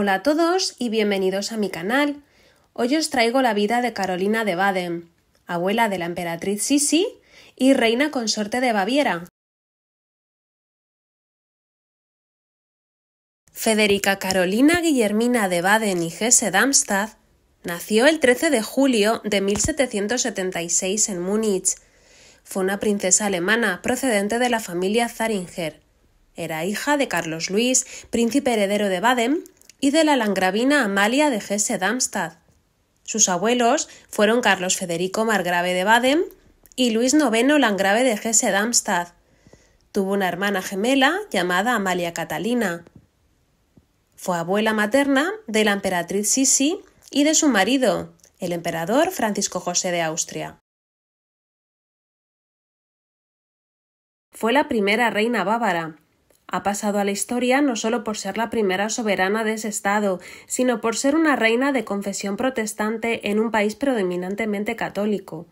Hola a todos y bienvenidos a mi canal. Hoy os traigo la vida de Carolina de Baden, abuela de la emperatriz Sisi y reina consorte de Baviera. Federica Carolina Guillermina de Baden y Hesse Darmstadt nació el 13 de julio de 1776 en Múnich. Fue una princesa alemana procedente de la familia Zaringer. Era hija de Carlos Luis, príncipe heredero de Baden, y de la langravina Amalia de Hesse-Darmstadt. Sus abuelos fueron Carlos Federico Margrave de Baden y Luis IX Langrave de Hesse-Darmstadt. Tuvo una hermana gemela llamada Amalia Catalina. Fue abuela materna de la emperatriz Sisi y de su marido, el emperador Francisco José de Austria. Fue la primera reina bávara ha pasado a la historia no solo por ser la primera soberana de ese estado, sino por ser una reina de confesión protestante en un país predominantemente católico.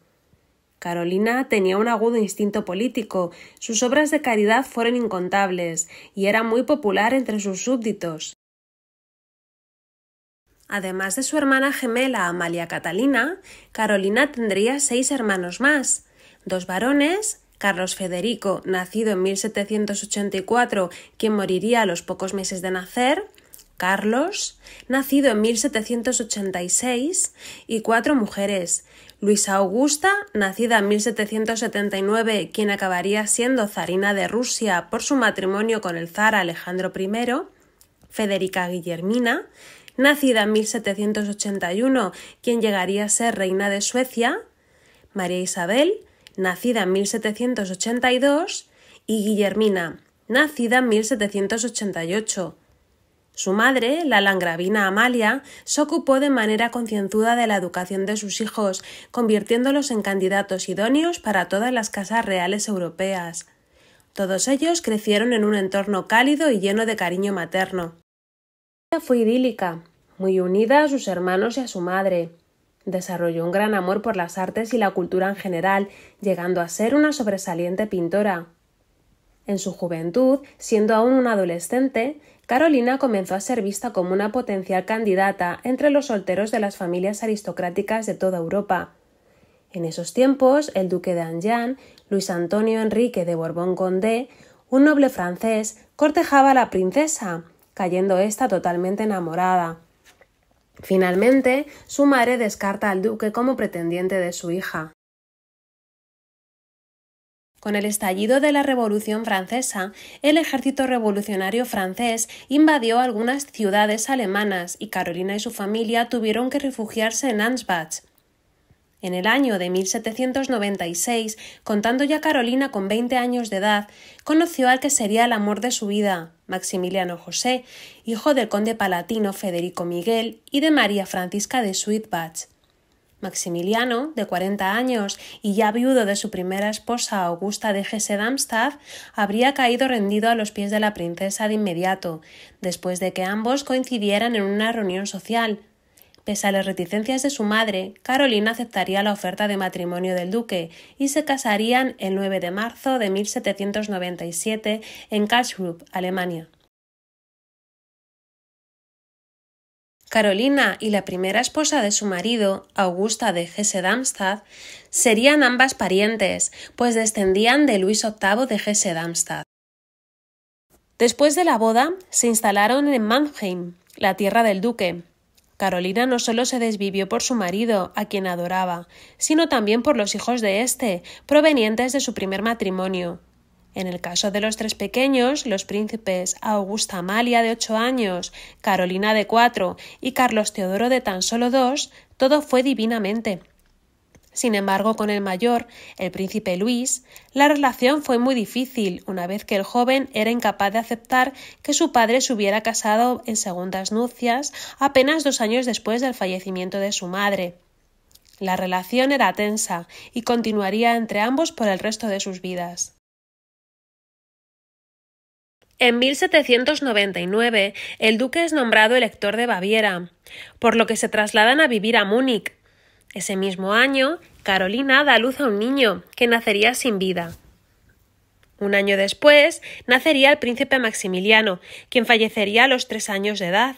Carolina tenía un agudo instinto político, sus obras de caridad fueron incontables y era muy popular entre sus súbditos. Además de su hermana gemela Amalia Catalina, Carolina tendría seis hermanos más, dos varones Carlos Federico, nacido en 1784, quien moriría a los pocos meses de nacer, Carlos, nacido en 1786, y cuatro mujeres, Luisa Augusta, nacida en 1779, quien acabaría siendo zarina de Rusia por su matrimonio con el zar Alejandro I, Federica Guillermina, nacida en 1781, quien llegaría a ser reina de Suecia, María Isabel, nacida en 1782, y Guillermina, nacida en 1788. Su madre, la langravina Amalia, se ocupó de manera concienzuda de la educación de sus hijos, convirtiéndolos en candidatos idóneos para todas las casas reales europeas. Todos ellos crecieron en un entorno cálido y lleno de cariño materno. Ella fue idílica, muy unida a sus hermanos y a su madre. Desarrolló un gran amor por las artes y la cultura en general, llegando a ser una sobresaliente pintora. En su juventud, siendo aún una adolescente, Carolina comenzó a ser vista como una potencial candidata entre los solteros de las familias aristocráticas de toda Europa. En esos tiempos, el duque de Anjou, Luis Antonio Enrique de Borbón Condé, un noble francés, cortejaba a la princesa, cayendo ésta totalmente enamorada. Finalmente, su madre descarta al duque como pretendiente de su hija. Con el estallido de la Revolución Francesa, el ejército revolucionario francés invadió algunas ciudades alemanas y Carolina y su familia tuvieron que refugiarse en Ansbach. En el año de 1796, contando ya Carolina con 20 años de edad, conoció al que sería el amor de su vida, Maximiliano José, hijo del conde palatino Federico Miguel y de María Francisca de Sweetbach. Maximiliano, de 40 años y ya viudo de su primera esposa Augusta de Hesse-Darmstadt, habría caído rendido a los pies de la princesa de inmediato, después de que ambos coincidieran en una reunión social, Pese a las reticencias de su madre, Carolina aceptaría la oferta de matrimonio del duque y se casarían el 9 de marzo de 1797 en Karlsruhe, Alemania. Carolina y la primera esposa de su marido, Augusta de Hesse-Darmstadt, serían ambas parientes, pues descendían de Luis VIII de Hesse-Darmstadt. Después de la boda, se instalaron en Mannheim, la tierra del duque, Carolina no solo se desvivió por su marido, a quien adoraba, sino también por los hijos de éste, provenientes de su primer matrimonio. En el caso de los tres pequeños, los príncipes Augusta Amalia de ocho años, Carolina de cuatro y Carlos Teodoro de tan solo dos, todo fue divinamente. Sin embargo, con el mayor, el príncipe Luis, la relación fue muy difícil, una vez que el joven era incapaz de aceptar que su padre se hubiera casado en segundas nupcias apenas dos años después del fallecimiento de su madre. La relación era tensa y continuaría entre ambos por el resto de sus vidas. En 1799, el duque es nombrado elector de Baviera, por lo que se trasladan a vivir a Múnich, ese mismo año, Carolina da luz a un niño, que nacería sin vida. Un año después, nacería el príncipe Maximiliano, quien fallecería a los tres años de edad.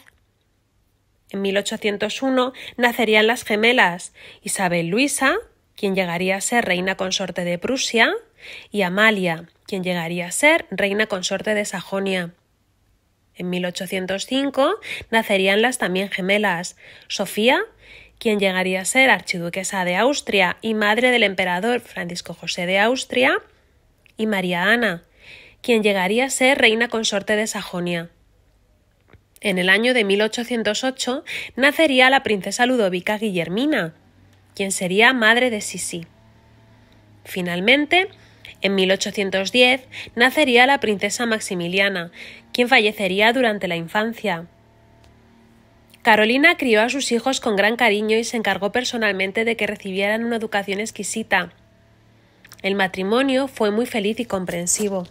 En 1801 nacerían las gemelas Isabel Luisa, quien llegaría a ser reina consorte de Prusia, y Amalia, quien llegaría a ser reina consorte de Sajonia. En 1805 nacerían las también gemelas Sofía quien llegaría a ser archiduquesa de Austria y madre del emperador Francisco José de Austria, y María Ana, quien llegaría a ser reina consorte de Sajonia. En el año de 1808 nacería la princesa Ludovica Guillermina, quien sería madre de Sisi. Finalmente, en 1810 nacería la princesa Maximiliana, quien fallecería durante la infancia, Carolina crió a sus hijos con gran cariño y se encargó personalmente de que recibieran una educación exquisita. El matrimonio fue muy feliz y comprensivo.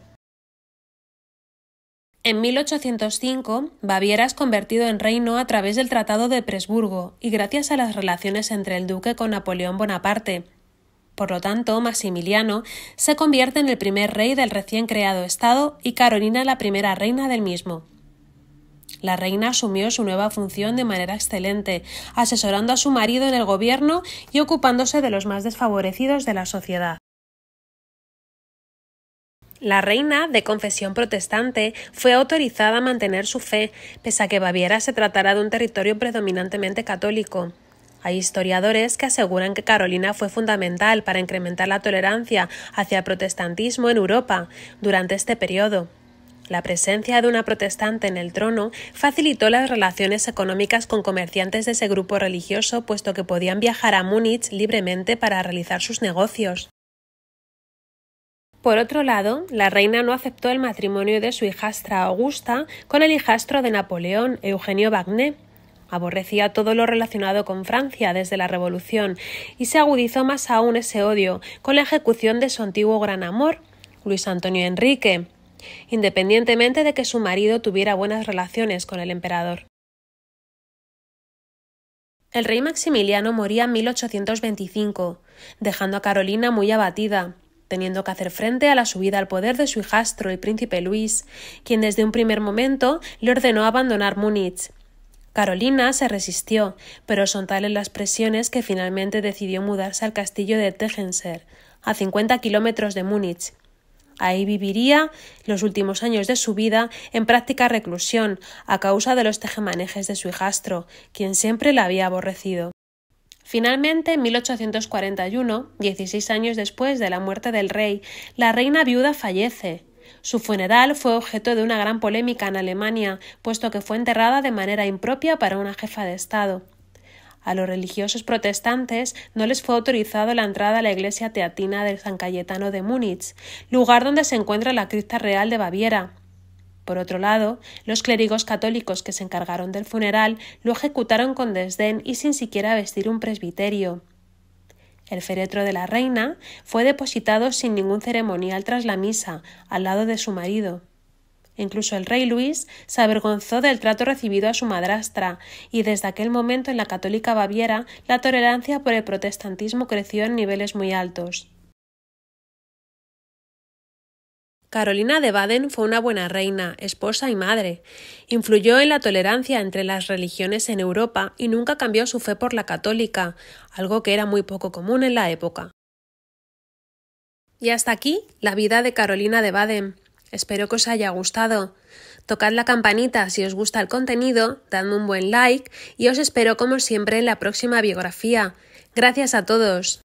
En 1805, Baviera es convertido en reino a través del Tratado de Presburgo y gracias a las relaciones entre el duque con Napoleón Bonaparte. Por lo tanto, Maximiliano se convierte en el primer rey del recién creado Estado y Carolina la primera reina del mismo. La reina asumió su nueva función de manera excelente, asesorando a su marido en el gobierno y ocupándose de los más desfavorecidos de la sociedad. La reina, de confesión protestante, fue autorizada a mantener su fe, pese a que Baviera se tratara de un territorio predominantemente católico. Hay historiadores que aseguran que Carolina fue fundamental para incrementar la tolerancia hacia el protestantismo en Europa durante este periodo. La presencia de una protestante en el trono facilitó las relaciones económicas con comerciantes de ese grupo religioso, puesto que podían viajar a Múnich libremente para realizar sus negocios. Por otro lado, la reina no aceptó el matrimonio de su hijastra Augusta con el hijastro de Napoleón, Eugenio Bagné. Aborrecía todo lo relacionado con Francia desde la Revolución y se agudizó más aún ese odio con la ejecución de su antiguo gran amor, Luis Antonio Enrique, independientemente de que su marido tuviera buenas relaciones con el emperador. El rey Maximiliano moría en 1825, dejando a Carolina muy abatida, teniendo que hacer frente a la subida al poder de su hijastro, el príncipe Luis, quien desde un primer momento le ordenó abandonar Múnich. Carolina se resistió, pero son tales las presiones que finalmente decidió mudarse al castillo de Tegenser, a 50 kilómetros de Múnich, Ahí viviría los últimos años de su vida en práctica reclusión a causa de los tejemanejes de su hijastro, quien siempre la había aborrecido. Finalmente, en 1841, 16 años después de la muerte del rey, la reina viuda fallece. Su funeral fue objeto de una gran polémica en Alemania, puesto que fue enterrada de manera impropia para una jefa de Estado. A los religiosos protestantes no les fue autorizado la entrada a la iglesia teatina del San Cayetano de Múnich, lugar donde se encuentra la cripta real de Baviera. Por otro lado, los clérigos católicos que se encargaron del funeral lo ejecutaron con desdén y sin siquiera vestir un presbiterio. El féretro de la reina fue depositado sin ningún ceremonial tras la misa, al lado de su marido. Incluso el rey Luis se avergonzó del trato recibido a su madrastra, y desde aquel momento en la católica Baviera la tolerancia por el protestantismo creció en niveles muy altos. Carolina de Baden fue una buena reina, esposa y madre. Influyó en la tolerancia entre las religiones en Europa y nunca cambió su fe por la católica, algo que era muy poco común en la época. Y hasta aquí la vida de Carolina de Baden. Espero que os haya gustado. Tocad la campanita si os gusta el contenido, dadme un buen like y os espero como siempre en la próxima biografía. Gracias a todos.